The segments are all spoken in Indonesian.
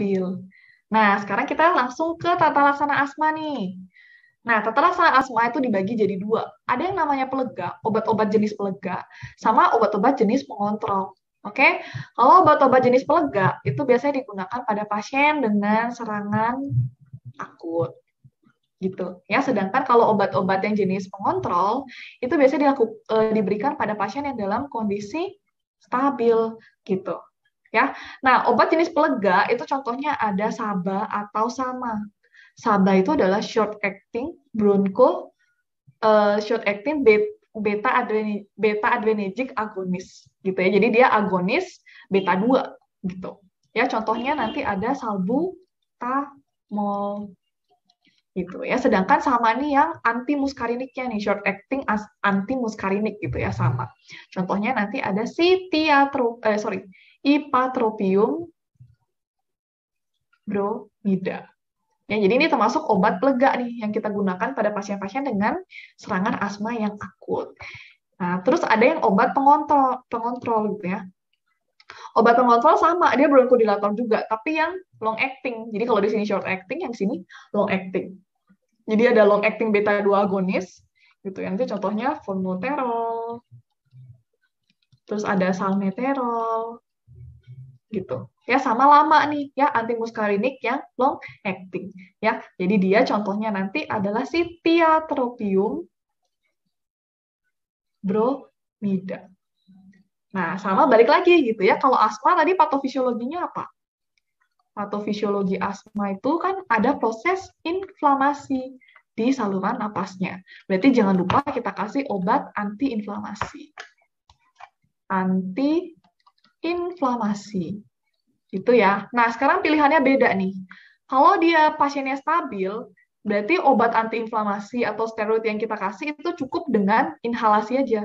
stabil. Nah, sekarang kita langsung ke tata laksana asma nih. Nah, tata laksana asma itu dibagi jadi dua. Ada yang namanya pelega, obat-obat jenis pelega, sama obat-obat jenis pengontrol. Oke, okay? kalau obat-obat jenis pelega itu biasanya digunakan pada pasien dengan serangan akut gitu ya sedangkan kalau obat-obat yang jenis pengontrol itu biasanya dilaku, e, diberikan pada pasien yang dalam kondisi stabil gitu ya. Nah, obat jenis pelega itu contohnya ada saba atau sama. Saba itu adalah short acting broncho uh, eh, short acting beta adrenergic beta adrenergic agonis gitu ya. Jadi dia agonis beta 2 gitu. Ya, contohnya nanti ada salbutamol gitu ya. Sedangkan sama nih yang anti muskariniknya nih short acting anti muskarinik gitu ya sama. Contohnya nanti ada sitiatro eh sorry Ipatropium bromida. Ya, jadi ini termasuk obat lega nih yang kita gunakan pada pasien-pasien dengan serangan asma yang akut. Nah, terus ada yang obat pengontrol, pengontrol gitu ya. Obat pengontrol sama, dia bronkodilator juga, tapi yang long acting. Jadi kalau di sini short acting, yang sini long acting. Jadi ada long acting beta 2 agonis gitu ya. Nanti contohnya formoterol. Terus ada salmeterol gitu. Ya sama lama nih ya antimuskarinik yang long acting ya. Jadi dia contohnya nanti adalah si Tiotropium bromida. Nah, sama balik lagi gitu ya. Kalau asma tadi patofisiologinya apa? Patofisiologi asma itu kan ada proses inflamasi di saluran napasnya. Berarti jangan lupa kita kasih obat antiinflamasi. Anti inflamasi. Gitu ya. Nah, sekarang pilihannya beda nih. Kalau dia pasiennya stabil, berarti obat antiinflamasi atau steroid yang kita kasih itu cukup dengan inhalasi aja.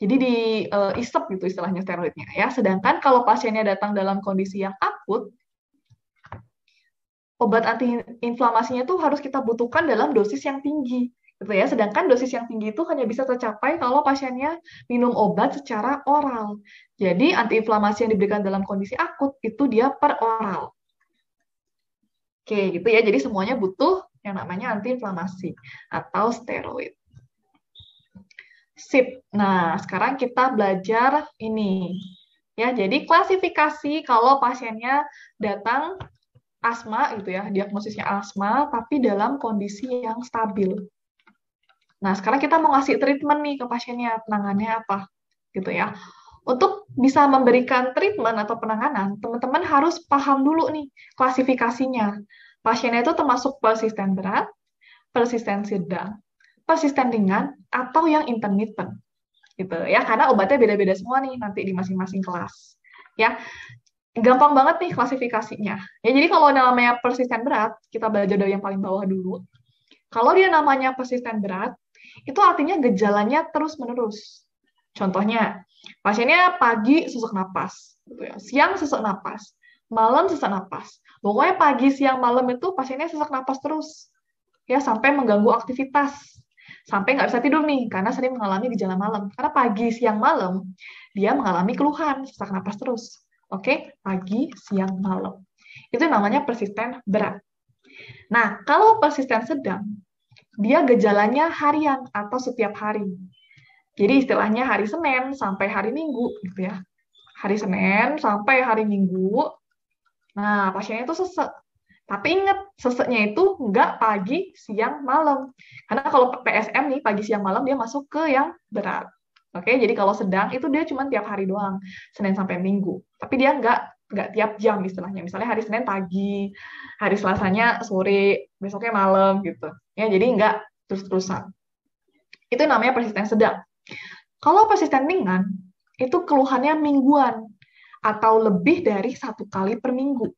Jadi di uh, isep gitu istilahnya steroidnya ya. Sedangkan kalau pasiennya datang dalam kondisi yang akut, obat antiinflamasinya itu harus kita butuhkan dalam dosis yang tinggi gitu ya. Sedangkan dosis yang tinggi itu hanya bisa tercapai kalau pasiennya minum obat secara oral. Jadi antiinflamasi yang diberikan dalam kondisi akut itu dia per oral. Oke, gitu ya. Jadi semuanya butuh yang namanya antiinflamasi atau steroid. Sip. Nah, sekarang kita belajar ini. Ya, jadi klasifikasi kalau pasiennya datang asma gitu ya, diagnosisnya asma tapi dalam kondisi yang stabil. Nah, sekarang kita mau ngasih treatment nih ke pasiennya, penangannya apa gitu ya. Untuk bisa memberikan treatment atau penanganan, teman-teman harus paham dulu nih klasifikasinya. Pasiennya itu termasuk persisten berat, persisten sedang, persisten ringan, atau yang intermittent. Gitu ya, karena obatnya beda-beda semua nih nanti di masing-masing kelas. Ya, gampang banget nih klasifikasinya. Ya, jadi kalau namanya persisten berat, kita belajar dari yang paling bawah dulu. Kalau dia namanya persisten berat, itu artinya gejalanya terus-menerus. Contohnya, pasiennya pagi sesak napas, gitu ya. siang sesak napas, malam sesak napas. Pokoknya pagi, siang, malam itu pasiennya sesak napas terus, ya sampai mengganggu aktivitas, sampai nggak bisa tidur nih karena sering mengalami gejala malam. Karena pagi, siang, malam dia mengalami keluhan sesak napas terus. Oke, pagi, siang, malam. Itu namanya persisten berat. Nah, kalau persisten sedang, dia gejalanya harian atau setiap hari. Jadi istilahnya hari Senin sampai hari Minggu gitu ya. Hari Senin sampai hari Minggu. Nah, pasiennya itu sesek. Tapi ingat, seseknya itu nggak pagi, siang, malam. Karena kalau PSM nih, pagi, siang, malam, dia masuk ke yang berat. Oke, jadi kalau sedang itu dia cuma tiap hari doang, Senin sampai Minggu. Tapi dia nggak nggak tiap jam istilahnya. Misalnya hari Senin pagi, hari Selasanya sore, besoknya malam gitu ya jadi nggak terus-terusan itu namanya persisten sedang kalau persisten ringan itu keluhannya mingguan atau lebih dari satu kali per minggu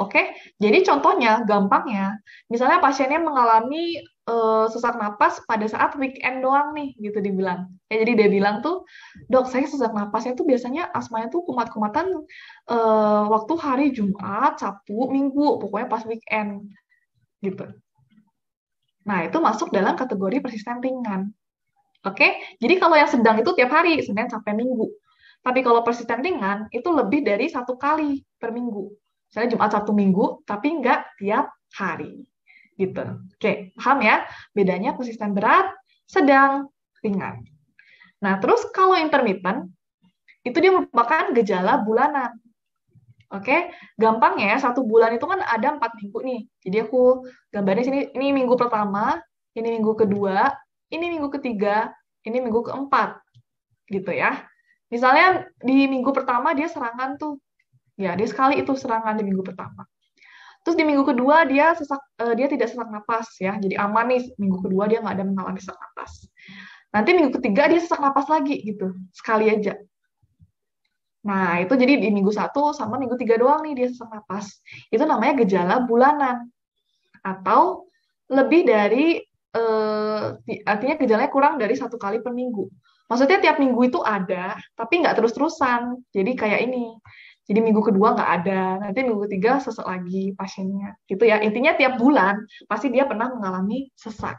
Oke, jadi contohnya gampangnya, misalnya pasiennya mengalami uh, sesak napas pada saat weekend doang nih, gitu dibilang. Ya, jadi dia bilang tuh, dok saya sesak napasnya tuh biasanya asmanya tuh kumat-kumatan uh, waktu hari Jumat, Sabtu, Minggu, pokoknya pas weekend, gitu. Nah, itu masuk dalam kategori persisten ringan. Oke, jadi kalau yang sedang itu tiap hari, Senin sampai Minggu. Tapi kalau persisten ringan, itu lebih dari satu kali per minggu. Misalnya Jumat, satu Minggu, tapi nggak tiap hari. Gitu. Oke, paham ya? Bedanya persisten berat, sedang, ringan. Nah, terus kalau intermittent, itu dia merupakan gejala bulanan. Oke, okay? ya satu bulan itu kan ada empat minggu nih. Jadi aku gambarnya sini, ini minggu pertama, ini minggu kedua, ini minggu ketiga, ini minggu keempat, gitu ya. Misalnya di minggu pertama dia serangan tuh, ya dia sekali itu serangan di minggu pertama. Terus di minggu kedua dia sesak, uh, dia tidak sesak napas ya, jadi aman nih minggu kedua dia nggak ada mengalami sesak napas. Nanti minggu ketiga dia sesak napas lagi gitu, sekali aja. Nah, itu jadi di minggu 1 sama minggu 3 doang nih dia sesak napas. Itu namanya gejala bulanan. Atau lebih dari, eh, artinya gejalanya kurang dari satu kali per minggu. Maksudnya tiap minggu itu ada, tapi nggak terus-terusan. Jadi kayak ini. Jadi minggu kedua nggak ada, nanti minggu ketiga sesak lagi pasiennya. Gitu ya. Intinya tiap bulan pasti dia pernah mengalami sesak.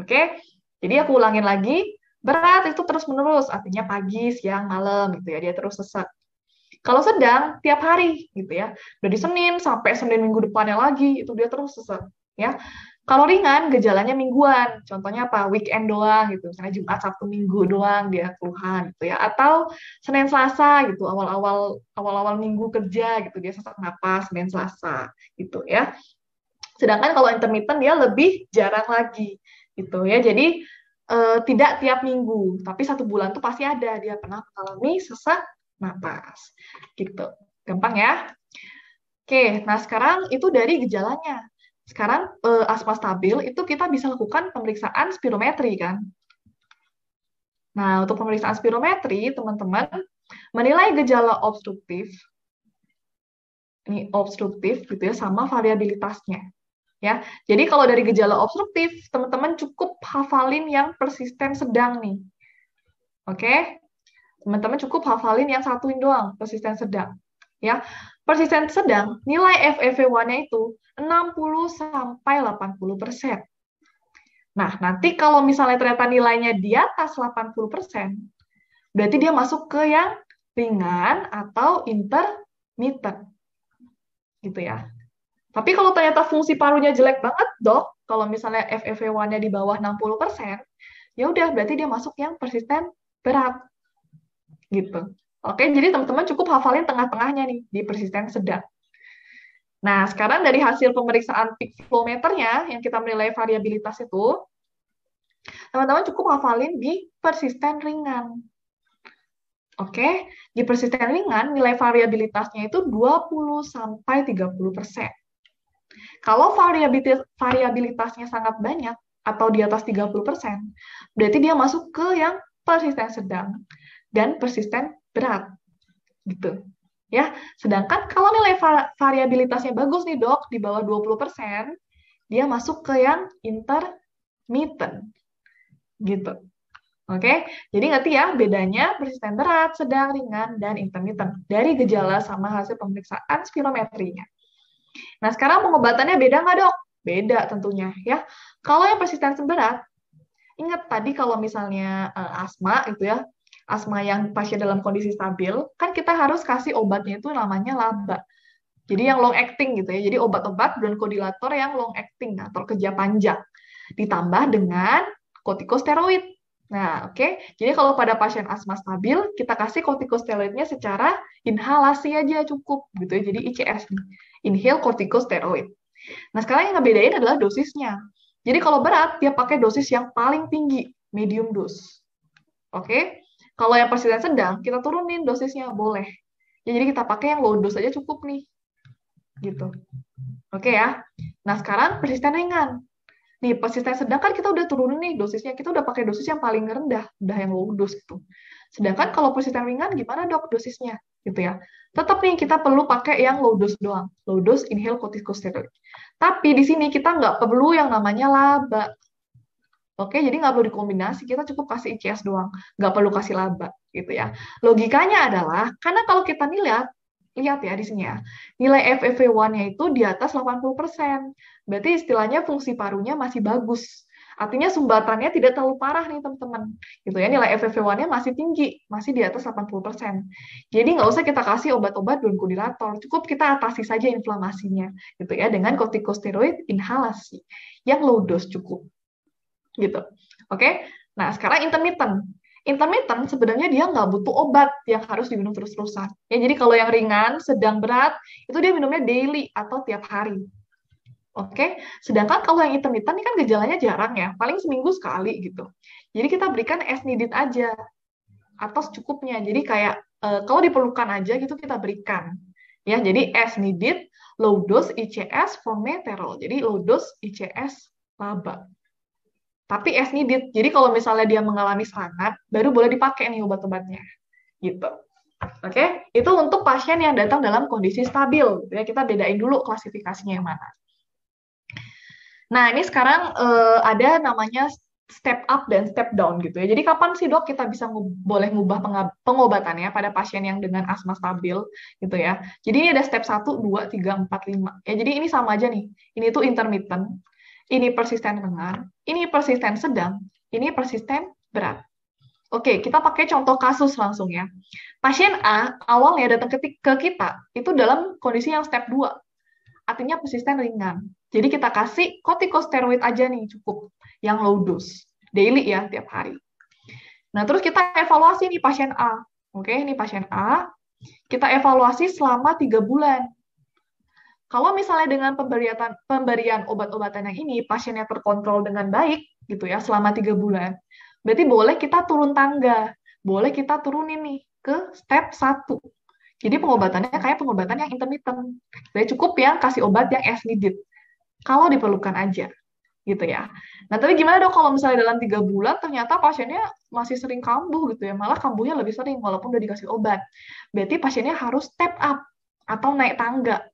Oke? Jadi aku ulangin lagi, Berat itu terus-menerus, artinya pagi, siang, malam gitu ya, dia terus sesak. Kalau sedang, tiap hari gitu ya. Dari Senin sampai Senin minggu depannya lagi, itu dia terus sesak ya. Kalau ringan, gejalanya mingguan. Contohnya apa? Weekend doang gitu. Misalnya Jumat, Sabtu, Minggu doang dia keluhan gitu ya. Atau Senin, Selasa gitu. Awal-awal awal-awal minggu kerja gitu dia sesak napas Senin, Selasa gitu ya. Sedangkan kalau intermittent dia lebih jarang lagi gitu ya. Jadi uh, tidak tiap minggu, tapi satu bulan tuh pasti ada dia pernah mengalami sesak napas. Gitu. Gampang ya? Oke, nah sekarang itu dari gejalanya. Sekarang uh, asma stabil itu kita bisa lakukan pemeriksaan spirometri kan. Nah, untuk pemeriksaan spirometri, teman-teman menilai gejala obstruktif ini obstruktif gitu ya sama variabilitasnya ya. Jadi kalau dari gejala obstruktif, teman-teman cukup hafalin yang persisten sedang nih. Oke? Okay? Teman-teman cukup hafalin yang satuin doang, persisten sedang. Ya. Persisten sedang, nilai FEV1-nya itu 60 sampai 80%. Nah, nanti kalau misalnya ternyata nilainya di atas 80%, berarti dia masuk ke yang ringan atau intermittent. Gitu ya. Tapi kalau ternyata fungsi parunya jelek banget, dok, kalau misalnya FEV1-nya di bawah 60%, ya udah berarti dia masuk yang persisten berat. Gitu. Oke, jadi teman-teman cukup hafalin tengah-tengahnya nih di persisten sedang. Nah, sekarang dari hasil pemeriksaan peak meternya, yang kita menilai variabilitas itu, teman-teman cukup hafalin di persisten ringan. Oke, di persisten ringan nilai variabilitasnya itu 20 sampai 30 persen. Kalau variabilitas, variabilitasnya sangat banyak atau di atas 30%, berarti dia masuk ke yang persisten sedang dan persisten berat. Gitu. Ya, sedangkan kalau nilai variabilitasnya bagus nih, Dok, di bawah 20%, dia masuk ke yang intermittent. Gitu. Oke, jadi ngerti ya bedanya persisten berat, sedang, ringan, dan intermittent dari gejala sama hasil pemeriksaan spirometrinya. Nah, sekarang pengobatannya beda nggak, dok? Beda tentunya, ya. Kalau yang persisten seberat ingat tadi kalau misalnya uh, asma gitu ya, asma yang pasien dalam kondisi stabil, kan kita harus kasih obatnya itu namanya laba. Jadi yang long acting gitu ya. Jadi obat-obat bronkodilator yang long acting nah, atau kerja panjang. Ditambah dengan kortikosteroid Nah, oke. Okay? Jadi kalau pada pasien asma stabil, kita kasih kortikosteroidnya secara inhalasi aja cukup gitu ya. Jadi ICS inhale kortikosteroid. Nah, sekarang yang ngebedain adalah dosisnya. Jadi kalau berat, dia pakai dosis yang paling tinggi, medium dose. Oke. Okay? Kalau yang pasien sedang, kita turunin dosisnya boleh. Ya, jadi kita pakai yang low dose aja cukup nih. Gitu. Oke okay ya. Nah, sekarang persisten ringan nih persisten sedangkan kita udah turun nih dosisnya kita udah pakai dosis yang paling rendah udah yang low dose gitu sedangkan kalau persisten ringan gimana dok dosisnya gitu ya tetap nih kita perlu pakai yang low dose doang low dose inhale corticosteroid tapi di sini kita nggak perlu yang namanya laba Oke, jadi nggak perlu dikombinasi, kita cukup kasih ICS doang, nggak perlu kasih laba, gitu ya. Logikanya adalah, karena kalau kita lihat, lihat ya di sini ya. Nilai FEV1-nya itu di atas 80%. Berarti istilahnya fungsi parunya masih bagus. Artinya sumbatannya tidak terlalu parah nih teman-teman. Gitu ya, nilai FEV1-nya masih tinggi, masih di atas 80%. Jadi nggak usah kita kasih obat-obat bronkodilator, cukup kita atasi saja inflamasinya gitu ya dengan kortikosteroid inhalasi yang low dose cukup. Gitu. Oke. Nah, sekarang intermittent intermittent sebenarnya dia nggak butuh obat yang harus diminum terus-terusan. Ya, jadi kalau yang ringan, sedang berat, itu dia minumnya daily atau tiap hari. Oke, okay? sedangkan kalau yang intermittent ini kan gejalanya jarang ya, paling seminggu sekali gitu. Jadi kita berikan as needed aja atau secukupnya. Jadi kayak e, kalau diperlukan aja gitu kita berikan. Ya, jadi as needed low dose ICS for meterol Jadi low dose ICS laba. Tapi as needed. Jadi kalau misalnya dia mengalami serangan, baru boleh dipakai nih obat-obatnya. Gitu. Oke, okay? itu untuk pasien yang datang dalam kondisi stabil. Ya, kita bedain dulu klasifikasinya yang mana. Nah, ini sekarang uh, ada namanya step up dan step down gitu ya. Jadi kapan sih dok kita bisa boleh ngubah pengobatannya pada pasien yang dengan asma stabil gitu ya. Jadi ini ada step 1, 2, 3, 4, 5. Ya jadi ini sama aja nih. Ini tuh intermittent ini persisten ringan, ini persisten sedang, ini persisten berat. Oke, kita pakai contoh kasus langsung ya. Pasien A awalnya datang ke, ke kita itu dalam kondisi yang step 2. Artinya persisten ringan. Jadi kita kasih kortikosteroid aja nih cukup yang low dose daily ya tiap hari. Nah, terus kita evaluasi nih pasien A. Oke, ini pasien A. Kita evaluasi selama 3 bulan. Kalau misalnya dengan pemberian pemberian obat-obatan yang ini pasiennya terkontrol dengan baik gitu ya selama tiga bulan, berarti boleh kita turun tangga, boleh kita turun ini ke step satu. Jadi pengobatannya kayak pengobatan yang intermittent. Jadi cukup ya kasih obat yang as needed. Kalau diperlukan aja gitu ya. Nah, tapi gimana dong kalau misalnya dalam tiga bulan ternyata pasiennya masih sering kambuh gitu ya, malah kambuhnya lebih sering walaupun udah dikasih obat. Berarti pasiennya harus step up atau naik tangga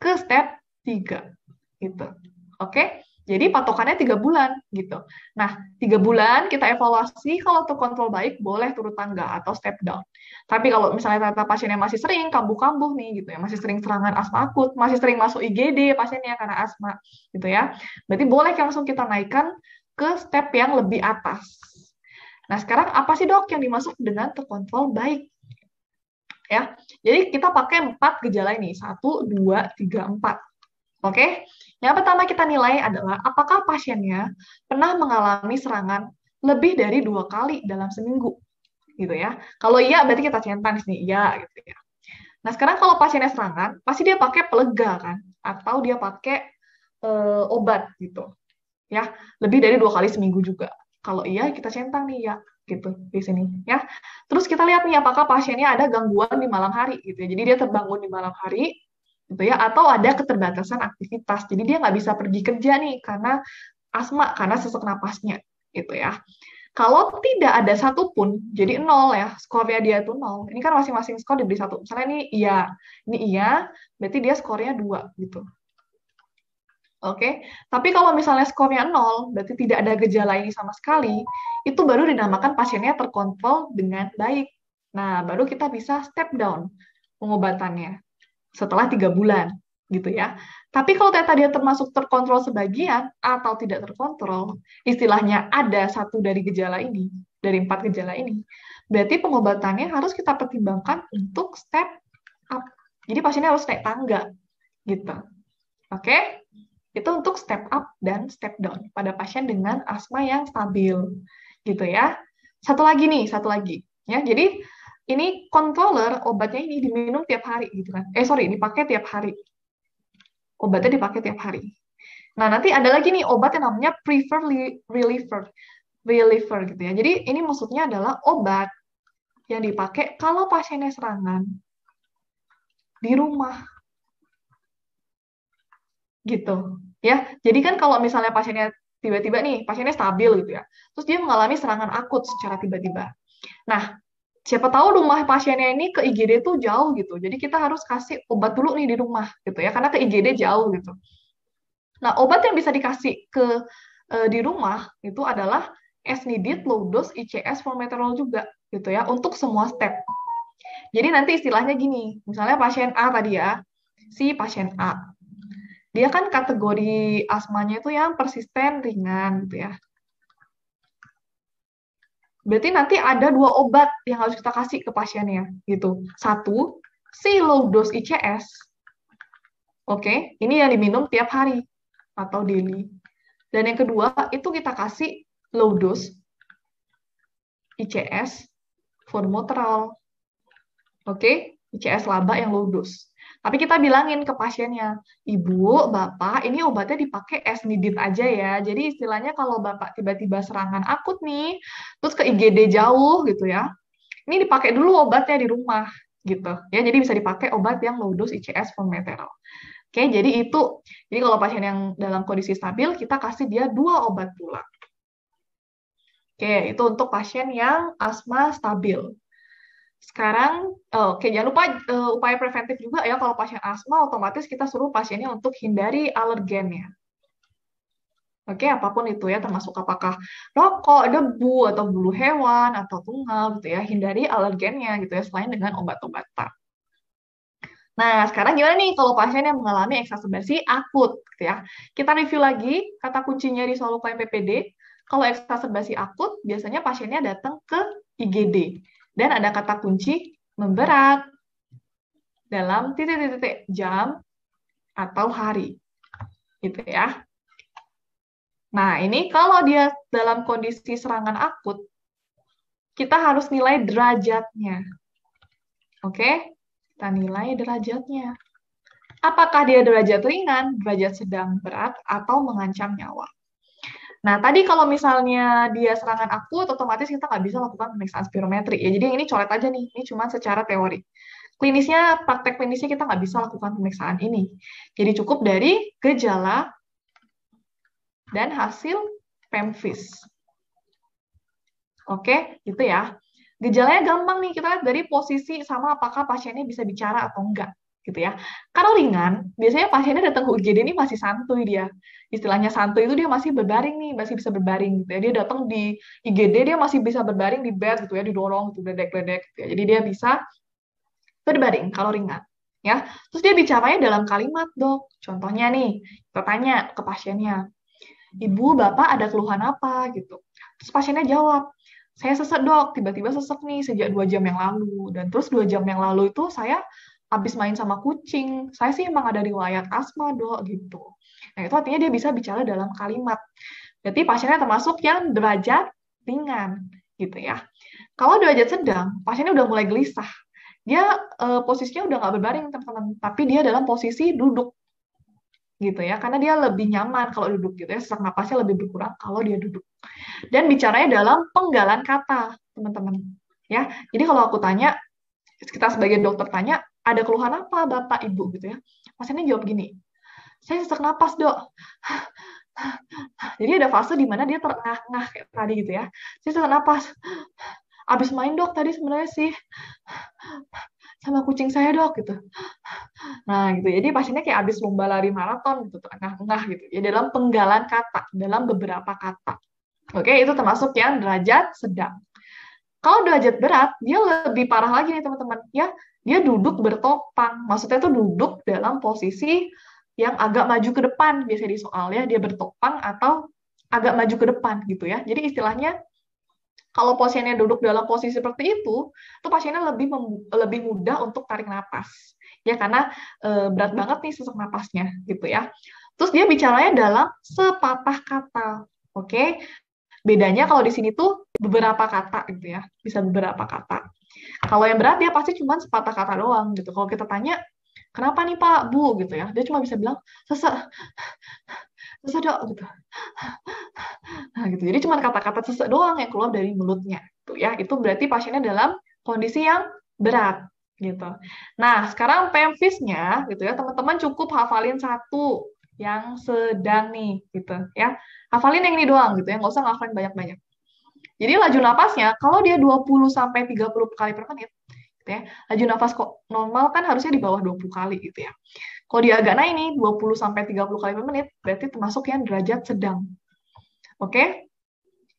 ke step 3 gitu. Oke. Jadi patokannya tiga bulan gitu. Nah, tiga bulan kita evaluasi kalau tuh kontrol baik boleh turun tangga atau step down. Tapi kalau misalnya ternyata pasiennya masih sering kambuh-kambuh nih gitu ya, masih sering serangan asma akut, masih sering masuk IGD pasiennya karena asma gitu ya. Berarti boleh langsung kita naikkan ke step yang lebih atas. Nah, sekarang apa sih dok yang dimasuk dengan terkontrol baik? ya. Jadi kita pakai empat gejala ini satu, dua, tiga, empat. Oke, yang pertama kita nilai adalah apakah pasiennya pernah mengalami serangan lebih dari dua kali dalam seminggu, gitu ya. Kalau iya berarti kita centang sini, iya gitu ya. Nah sekarang kalau pasiennya serangan, pasti dia pakai pelega kan, atau dia pakai e, obat gitu, ya. Lebih dari dua kali seminggu juga. Kalau iya kita centang nih ya gitu di sini ya. Terus kita lihat nih apakah pasiennya ada gangguan di malam hari gitu ya. Jadi dia terbangun di malam hari gitu ya atau ada keterbatasan aktivitas. Jadi dia nggak bisa pergi kerja nih karena asma karena sesak napasnya gitu ya. Kalau tidak ada satupun, jadi nol ya, skornya dia itu nol. Ini kan masing-masing skor diberi satu. Misalnya ini iya, ini iya, berarti dia skornya dua gitu. Oke, okay? tapi kalau misalnya skornya nol, berarti tidak ada gejala ini sama sekali, itu baru dinamakan pasiennya terkontrol dengan baik. Nah, baru kita bisa step down pengobatannya setelah tiga bulan, gitu ya. Tapi kalau ternyata dia termasuk terkontrol sebagian atau tidak terkontrol, istilahnya ada satu dari gejala ini, dari empat gejala ini, berarti pengobatannya harus kita pertimbangkan untuk step up. Jadi pasiennya harus naik tangga, gitu. Oke? Okay? itu untuk step up dan step down pada pasien dengan asma yang stabil gitu ya satu lagi nih satu lagi ya jadi ini controller obatnya ini diminum tiap hari gitu kan eh sorry dipakai tiap hari obatnya dipakai tiap hari nah nanti ada lagi nih obat yang namanya prefer reliever reliever gitu ya jadi ini maksudnya adalah obat yang dipakai kalau pasiennya serangan di rumah gitu ya jadi kan kalau misalnya pasiennya tiba-tiba nih pasiennya stabil gitu ya terus dia mengalami serangan akut secara tiba-tiba nah siapa tahu rumah pasiennya ini ke IGD tuh jauh gitu jadi kita harus kasih obat dulu nih di rumah gitu ya karena ke IGD jauh gitu nah obat yang bisa dikasih ke e, di rumah itu adalah S needed low dose ICS formoterol juga gitu ya untuk semua step jadi nanti istilahnya gini misalnya pasien A tadi ya si pasien A dia kan kategori asmanya itu yang persisten ringan gitu ya. Berarti nanti ada dua obat yang harus kita kasih ke pasiennya gitu. Satu, si low dose ICS. Oke, okay? ini yang diminum tiap hari atau daily. Dan yang kedua, itu kita kasih low dose ICS formoteral. Oke, okay? ICS laba yang low dose. Tapi kita bilangin ke pasiennya, ibu, bapak, ini obatnya dipakai as needed aja ya. Jadi istilahnya kalau bapak tiba-tiba serangan akut nih, terus ke IGD jauh gitu ya, ini dipakai dulu obatnya di rumah gitu. Ya, jadi bisa dipakai obat yang low dose ICS formoterol. Oke, jadi itu. Jadi kalau pasien yang dalam kondisi stabil, kita kasih dia dua obat pula. Oke, itu untuk pasien yang asma stabil sekarang eh, oke jangan lupa uh, upaya preventif juga ya kalau pasien asma otomatis kita suruh pasiennya untuk hindari alergennya oke apapun itu ya termasuk apakah rokok debu atau bulu hewan atau tungau gitu ya hindari alergennya gitu ya selain dengan obat-obatan Nah, sekarang gimana nih kalau pasien yang mengalami eksasperasi akut gitu ya. Kita review lagi kata kuncinya di upaya PPD. Kalau eksasperasi akut, biasanya pasiennya datang ke IGD. Dan ada kata kunci memberat dalam titik-titik jam atau hari. Gitu ya. Nah, ini kalau dia dalam kondisi serangan akut, kita harus nilai derajatnya. Oke? Kita nilai derajatnya. Apakah dia derajat ringan, derajat sedang, berat, atau mengancam nyawa? Nah, tadi kalau misalnya dia serangan aku, otomatis kita nggak bisa lakukan pemeriksaan spirometri. Ya, jadi ini coret aja nih, ini cuma secara teori. Klinisnya, praktek klinisnya kita nggak bisa lakukan pemeriksaan ini. Jadi cukup dari gejala dan hasil PEMFIS. Oke, gitu ya. Gejalanya gampang nih, kita lihat dari posisi sama apakah pasiennya bisa bicara atau enggak gitu ya. kalau ringan, biasanya pasiennya datang ke UGD ini masih santuy dia. Istilahnya santuy itu dia masih berbaring nih, masih bisa berbaring gitu ya. Dia datang di IGD dia masih bisa berbaring di bed gitu ya, didorong gitu, bledek-bledek gitu ya. Jadi dia bisa berbaring kalau ringan. Ya. Terus dia bicaranya dalam kalimat, "Dok, contohnya nih, kita tanya ke pasiennya, "Ibu, Bapak ada keluhan apa?" gitu. Terus pasiennya jawab, saya sesek dok, tiba-tiba sesek nih sejak dua jam yang lalu. Dan terus dua jam yang lalu itu saya habis main sama kucing, saya sih emang ada riwayat asma dok gitu. Nah itu artinya dia bisa bicara dalam kalimat. Jadi pasiennya termasuk yang derajat ringan gitu ya. Kalau derajat sedang, pasiennya udah mulai gelisah. Dia e, posisinya udah nggak berbaring teman-teman, tapi dia dalam posisi duduk gitu ya, karena dia lebih nyaman kalau duduk gitu ya, sesak napasnya lebih berkurang kalau dia duduk. Dan bicaranya dalam penggalan kata, teman-teman. Ya, jadi kalau aku tanya, kita sebagai dokter tanya, ada keluhan apa bapak ibu gitu ya pasiennya jawab gini saya sesak napas dok jadi ada fase di mana dia terengah-engah kayak tadi gitu ya saya sesak napas abis main dok tadi sebenarnya sih sama kucing saya dok gitu nah gitu ya. jadi pasiennya kayak abis lomba lari maraton gitu terengah-engah gitu ya dalam penggalan kata dalam beberapa kata oke itu termasuk yang derajat sedang kalau derajat berat dia lebih parah lagi nih teman-teman ya dia duduk bertopang. Maksudnya itu duduk dalam posisi yang agak maju ke depan biasanya di soal ya. dia bertopang atau agak maju ke depan gitu ya. Jadi istilahnya kalau pasiennya duduk dalam posisi seperti itu, itu pasiennya lebih lebih mudah untuk tarik nafas Ya karena e, berat banget nih sesak nafasnya gitu ya. Terus dia bicaranya dalam sepatah kata. Oke. Okay? Bedanya kalau di sini tuh beberapa kata gitu ya. Bisa beberapa kata. Kalau yang berat dia pasti cuma sepatah kata doang gitu. Kalau kita tanya, kenapa nih Pak, Bu gitu ya, dia cuma bisa bilang sesak, sesak dok gitu. Nah, gitu. Jadi cuma kata-kata sesak doang yang keluar dari mulutnya. gitu, ya, itu berarti pasiennya dalam kondisi yang berat gitu. Nah, sekarang pemfisnya gitu ya, teman-teman cukup hafalin satu yang sedang nih gitu ya. Hafalin yang ini doang gitu ya, nggak usah ngafalin banyak-banyak. Jadi laju napasnya kalau dia 20 sampai 30 kali per menit gitu ya. Laju nafas kok normal kan harusnya di bawah 20 kali gitu ya. Kalau dia agak naik nih 20 sampai 30 kali per menit berarti termasuk yang derajat sedang. Oke?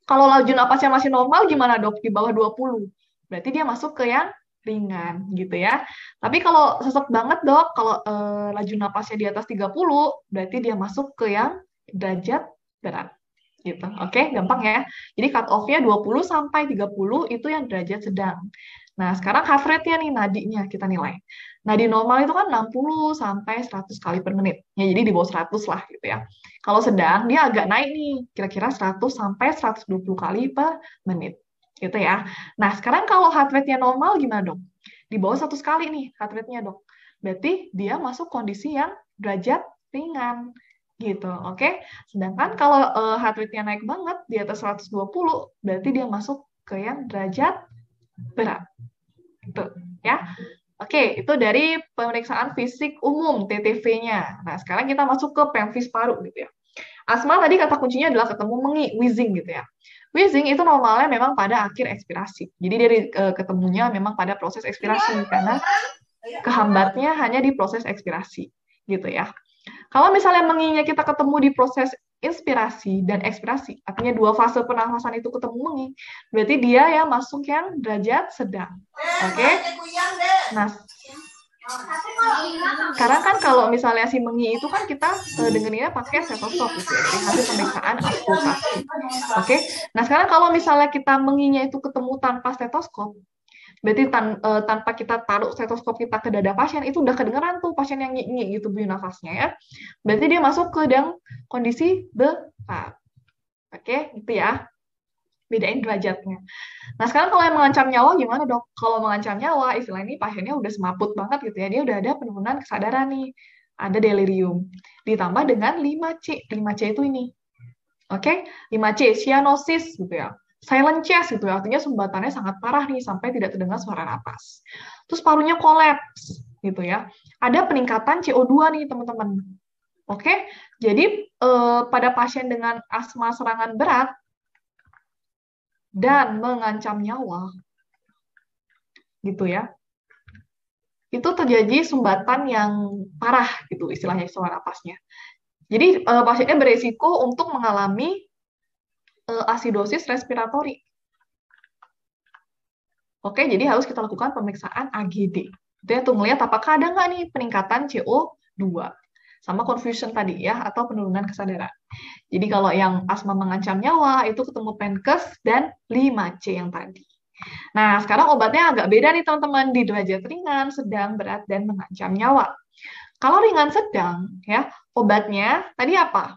Kalau laju napasnya masih normal gimana dok? Di bawah 20. Berarti dia masuk ke yang ringan gitu ya. Tapi kalau sesek banget dok, kalau eh, laju napasnya di atas 30, berarti dia masuk ke yang derajat berat gitu. Oke, okay, gampang ya. Jadi cut off-nya 20 sampai 30 itu yang derajat sedang. Nah, sekarang heart rate-nya nih nadinya kita nilai. Nadi normal itu kan 60 sampai 100 kali per menit. Ya, jadi di bawah 100 lah gitu ya. Kalau sedang, dia agak naik nih, kira-kira 100 sampai 120 kali per menit. Gitu ya. Nah, sekarang kalau heart rate-nya normal gimana dong? Di bawah 100 kali nih heart rate-nya dong. Berarti dia masuk kondisi yang derajat ringan gitu, oke? Okay? Sedangkan kalau uh, heart rate-nya naik banget di atas 120, berarti dia masuk ke yang derajat berat. Itu, ya. Oke, okay, itu dari pemeriksaan fisik umum TTV-nya. Nah, sekarang kita masuk ke pemfis paru gitu ya. Asma tadi kata kuncinya adalah ketemu mengi, wheezing gitu ya. Wheezing itu normalnya memang pada akhir ekspirasi. Jadi dari uh, eh, ketemunya memang pada proses ekspirasi karena iya, iya. kehambatnya hanya di proses ekspirasi gitu ya. Kalau misalnya menginya kita ketemu di proses inspirasi dan ekspirasi, artinya dua fase pernafasan itu ketemu mengi, berarti dia ya masuk yang derajat sedang. Oke? Okay? Nah, sekarang kan kalau misalnya si mengi itu kan kita uh, dengerinnya pakai stetoskop gitu ya, hasil pemeriksaan auskultasi. Oke. Okay? Nah, sekarang kalau misalnya kita menginya itu ketemu tanpa stetoskop, Berarti tan uh, tanpa kita taruh stetoskop kita ke dada pasien itu udah kedengeran tuh pasien yang nyinyi gitu bunyi nafasnya ya. Berarti dia masuk ke dalam kondisi berat Oke, gitu ya. Bedain derajatnya. Nah, sekarang kalau yang mengancam nyawa gimana dok? Kalau mengancam nyawa, istilah ini pasiennya udah semaput banget gitu ya. Dia udah ada penurunan kesadaran nih. Ada delirium. Ditambah dengan 5C. 5C itu ini. Oke, okay? 5C, cyanosis gitu ya silent chest gitu ya. artinya sumbatannya sangat parah nih sampai tidak terdengar suara napas. Terus parunya kolaps gitu ya. Ada peningkatan CO2 nih teman-teman. Oke, jadi eh, pada pasien dengan asma serangan berat dan mengancam nyawa, gitu ya, itu terjadi sumbatan yang parah gitu istilahnya suara napasnya. Jadi eh, pasiennya beresiko untuk mengalami uh, asidosis respiratori. Oke, jadi harus kita lakukan pemeriksaan AGD. Itu ya, tuh melihat apakah ada nggak nih peningkatan CO2 sama confusion tadi ya atau penurunan kesadaran. Jadi kalau yang asma mengancam nyawa itu ketemu Penkes dan 5C yang tadi. Nah, sekarang obatnya agak beda nih teman-teman di derajat ringan, sedang, berat dan mengancam nyawa. Kalau ringan sedang ya, obatnya tadi apa?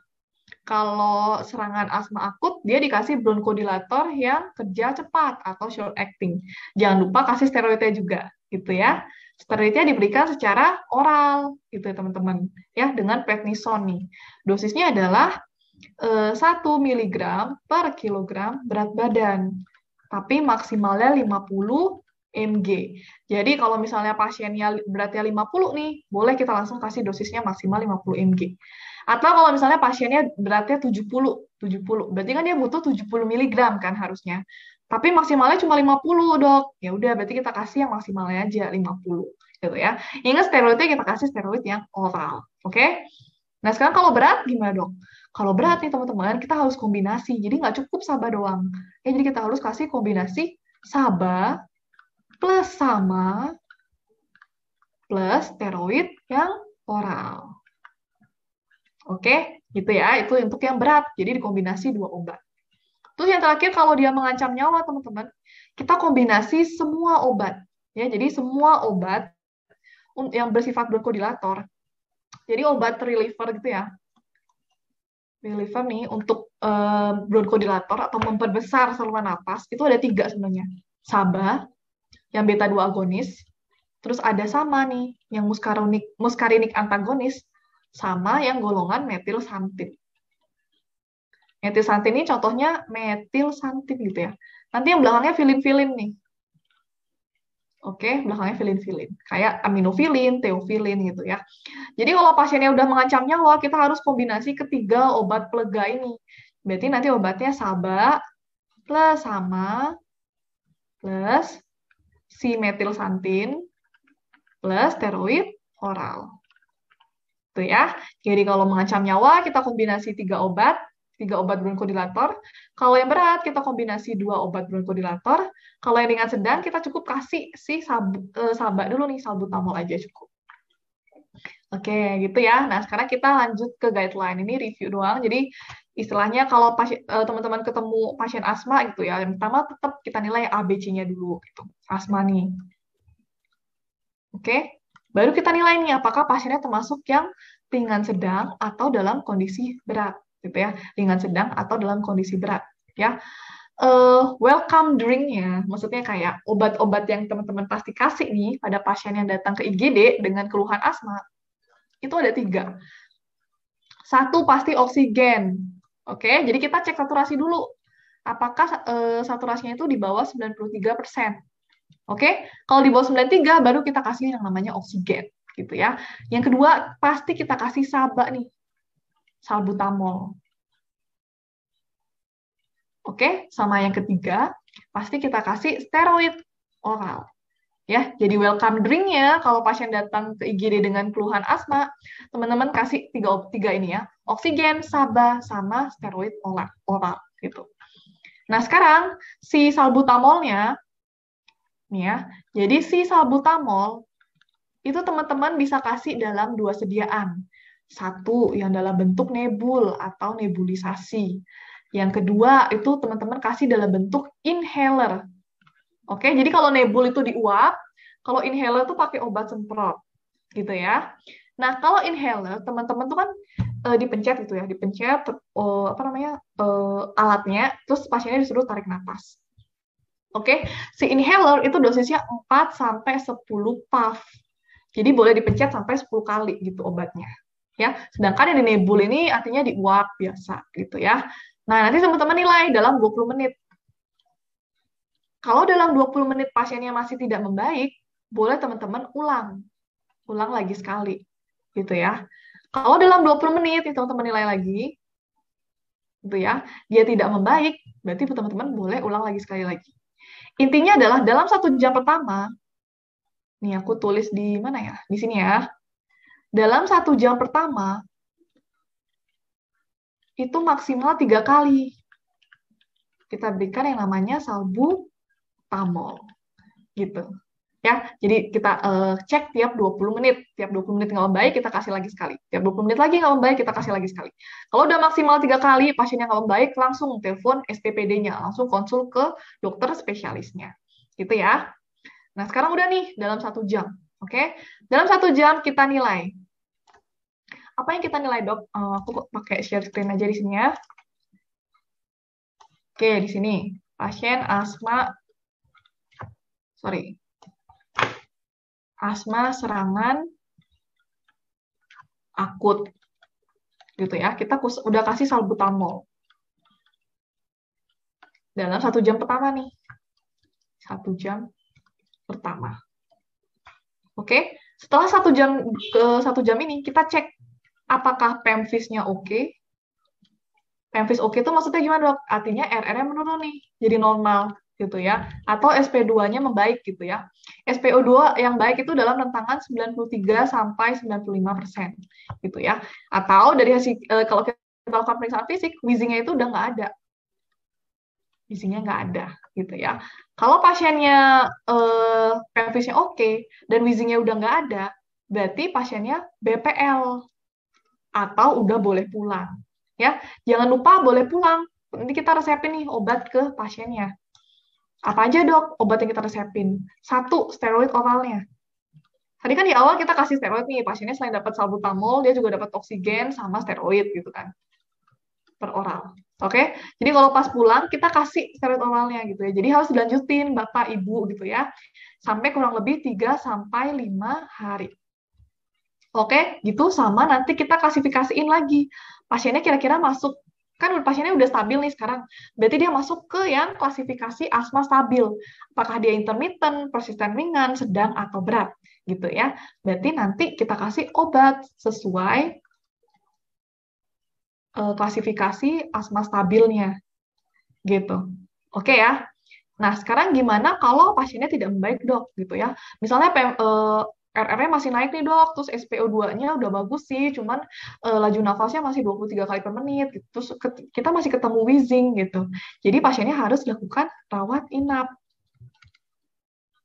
Kalau serangan asma akut, dia dikasih bronkodilator yang kerja cepat atau short acting. Jangan lupa kasih steroidnya juga, gitu ya. Steroidnya diberikan secara oral, gitu ya teman-teman, ya dengan prednisone. nih. Dosisnya adalah eh, 1 mg per kilogram berat badan, tapi maksimalnya 50 mg. Jadi kalau misalnya pasiennya beratnya 50 nih, boleh kita langsung kasih dosisnya maksimal 50 mg. Atau kalau misalnya pasiennya beratnya 70, 70. Berarti kan dia butuh 70 mg kan harusnya. Tapi maksimalnya cuma 50, Dok. Ya udah berarti kita kasih yang maksimalnya aja 50 gitu ya. Ingat steroidnya kita kasih steroid yang oral, oke? Okay? Nah, sekarang kalau berat gimana, Dok? Kalau berat nih teman-teman, kita harus kombinasi. Jadi nggak cukup saba doang. Ya, jadi kita harus kasih kombinasi saba plus sama plus steroid yang oral. Oke, gitu ya. Itu untuk yang berat. Jadi dikombinasi dua obat. Terus yang terakhir kalau dia mengancam nyawa, teman-teman, kita kombinasi semua obat. Ya, jadi semua obat yang bersifat berkodilator. Jadi obat reliever gitu ya. Reliever nih untuk uh, eh, bronkodilator atau memperbesar saluran napas itu ada tiga sebenarnya. Saba, yang beta 2 agonis, terus ada sama nih yang muskarinik muskarinik antagonis sama yang golongan metil santin. Metil santin ini contohnya metil santin gitu ya. Nanti yang belakangnya filin-filin nih. Oke, belakangnya filin-filin. Kayak aminofilin, teofilin gitu ya. Jadi kalau pasiennya udah mengancam nyawa, kita harus kombinasi ketiga obat pelega ini. Berarti nanti obatnya saba plus sama plus si metil santin plus steroid oral. Tuh gitu ya. ya. Jadi kalau mengancam nyawa kita kombinasi tiga obat, tiga obat bronkodilator. Kalau yang berat kita kombinasi dua obat bronkodilator. Kalau yang ringan sedang kita cukup kasih si sab eh, sabak dulu nih salbutamol aja cukup. Oke, gitu ya. Nah, sekarang kita lanjut ke guideline ini review doang. Jadi istilahnya kalau eh, teman-teman ketemu pasien asma gitu ya, yang pertama tetap kita nilai ABC-nya dulu gitu. Asma nih. Oke. Baru kita nilai nih apakah pasiennya termasuk yang ringan sedang atau dalam kondisi berat, gitu ya, ringan sedang atau dalam kondisi berat, ya. Uh, welcome drinknya, maksudnya kayak obat-obat yang teman-teman pasti kasih nih pada pasien yang datang ke IGD dengan keluhan asma, itu ada tiga. Satu pasti oksigen, oke? Jadi kita cek saturasi dulu, apakah uh, saturasinya itu di bawah 93 persen, Oke, okay? kalau di bawah 93 baru kita kasih yang namanya oksigen gitu ya. Yang kedua pasti kita kasih saba nih, salbutamol. Oke, okay? sama yang ketiga pasti kita kasih steroid oral. Ya, jadi welcome drink ya kalau pasien datang ke IGD dengan keluhan asma, teman-teman kasih tiga, tiga ini ya, oksigen, saba, sama steroid oral, oral gitu. Nah sekarang si salbutamolnya Nih ya. Jadi si salbutamol itu teman-teman bisa kasih dalam dua sediaan. Satu yang dalam bentuk nebul atau nebulisasi. Yang kedua itu teman-teman kasih dalam bentuk inhaler. Oke, jadi kalau nebul itu diuap, kalau inhaler itu pakai obat semprot. Gitu ya. Nah, kalau inhaler, teman-teman tuh kan e, dipencet gitu ya, dipencet e, apa namanya? E, alatnya, terus pasiennya disuruh tarik nafas. Oke, okay? si inhaler itu dosisnya 4 sampai 10 puff. Jadi boleh dipencet sampai 10 kali gitu obatnya. Ya, sedangkan yang di nebul ini artinya diuap biasa gitu ya. Nah, nanti teman-teman nilai dalam 20 menit. Kalau dalam 20 menit pasiennya masih tidak membaik, boleh teman-teman ulang. Ulang lagi sekali gitu ya. Kalau dalam 20 menit teman-teman nilai lagi gitu ya. Dia tidak membaik, berarti teman-teman boleh ulang lagi sekali lagi intinya adalah dalam satu jam pertama, nih aku tulis di mana ya? Di sini ya. Dalam satu jam pertama, itu maksimal tiga kali. Kita berikan yang namanya salbu tamol. Gitu ya. Jadi kita uh, cek tiap 20 menit, tiap 20 menit nggak membaik kita kasih lagi sekali. Tiap 20 menit lagi nggak membaik kita kasih lagi sekali. Kalau udah maksimal tiga kali pasiennya nggak membaik, langsung telepon SPPD-nya, langsung konsul ke dokter spesialisnya, gitu ya. Nah sekarang udah nih dalam satu jam, oke? Okay? Dalam satu jam kita nilai. Apa yang kita nilai dok? Uh, aku pakai share screen aja di sini ya. Oke, okay, di sini pasien asma, sorry, asma serangan akut gitu ya kita udah kasih salbutamol dalam satu jam pertama nih satu jam pertama oke setelah satu jam ke satu jam ini kita cek apakah pemfisnya oke pemfis oke itu maksudnya gimana dok artinya rr menurun nih jadi normal gitu ya atau SP2-nya membaik gitu ya. SPO2 yang baik itu dalam rentangan 93 sampai 95% gitu ya. Atau dari hasil e, kalau kita lakukan pemeriksaan fisik, wisingnya itu udah nggak ada. wisingnya nggak ada gitu ya. Kalau pasiennya eh, pelvisnya oke okay, dan wisingnya udah nggak ada, berarti pasiennya BPL atau udah boleh pulang ya. Jangan lupa boleh pulang. Nanti kita resepin nih obat ke pasiennya apa aja dok obat yang kita resepin? Satu, steroid oralnya. Tadi kan di awal kita kasih steroid nih, pasiennya selain dapat salbutamol, dia juga dapat oksigen sama steroid gitu kan. Per oral. Oke, jadi kalau pas pulang kita kasih steroid oralnya gitu ya. Jadi harus dilanjutin Bapak Ibu gitu ya. Sampai kurang lebih 3 sampai 5 hari. Oke, gitu sama nanti kita klasifikasiin lagi. Pasiennya kira-kira masuk kan pasiennya udah stabil nih sekarang. Berarti dia masuk ke yang klasifikasi asma stabil. Apakah dia intermittent, persisten ringan, sedang atau berat gitu ya. Berarti nanti kita kasih obat sesuai uh, klasifikasi asma stabilnya gitu. Oke ya. Nah, sekarang gimana kalau pasiennya tidak membaik, Dok, gitu ya. Misalnya uh, RR-nya masih naik nih dok, terus SPO2-nya udah bagus sih, cuman uh, laju nafasnya masih 23 kali per menit, gitu. terus kita masih ketemu wheezing gitu. Jadi pasiennya harus lakukan rawat inap.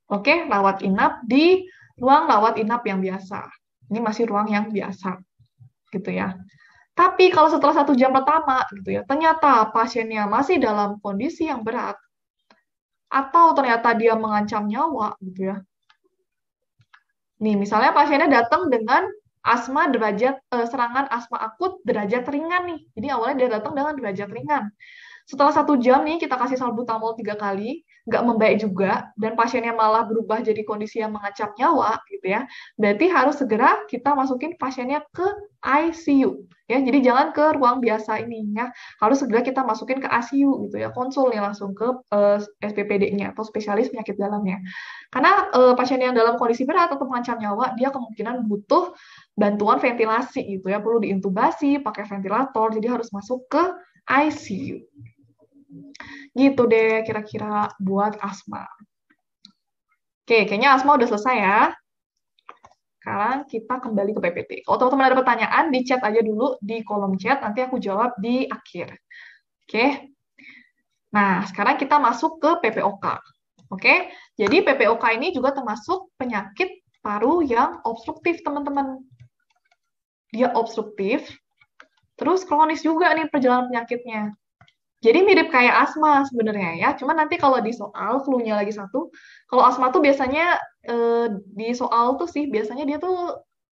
Oke, rawat inap di ruang rawat inap yang biasa. Ini masih ruang yang biasa, gitu ya. Tapi kalau setelah satu jam pertama, gitu ya, ternyata pasiennya masih dalam kondisi yang berat, atau ternyata dia mengancam nyawa, gitu ya, Nih, misalnya pasiennya datang dengan asma derajat eh, serangan asma akut derajat ringan nih. Jadi awalnya dia datang dengan derajat ringan. Setelah satu jam nih kita kasih salbutamol tiga kali, nggak membaik juga dan pasiennya malah berubah jadi kondisi yang mengancam nyawa gitu ya berarti harus segera kita masukin pasiennya ke ICU ya jadi jangan ke ruang biasa ini ya, harus segera kita masukin ke ICU gitu ya konsulnya langsung ke uh, eh, SPPD-nya atau spesialis penyakit dalamnya karena uh, pasien yang dalam kondisi berat atau mengancam nyawa dia kemungkinan butuh bantuan ventilasi gitu ya perlu diintubasi pakai ventilator jadi harus masuk ke ICU Gitu deh kira-kira buat asma. Oke, kayaknya asma udah selesai ya. Sekarang kita kembali ke PPT. Kalau teman-teman ada pertanyaan, di chat aja dulu di kolom chat, nanti aku jawab di akhir. Oke. Nah, sekarang kita masuk ke PPOK. Oke. Jadi PPOK ini juga termasuk penyakit paru yang obstruktif, teman-teman. Dia obstruktif, terus kronis juga nih perjalanan penyakitnya. Jadi mirip kayak asma sebenarnya ya. Cuma nanti kalau di soal clue-nya lagi satu, kalau asma tuh biasanya eh, di soal tuh sih biasanya dia tuh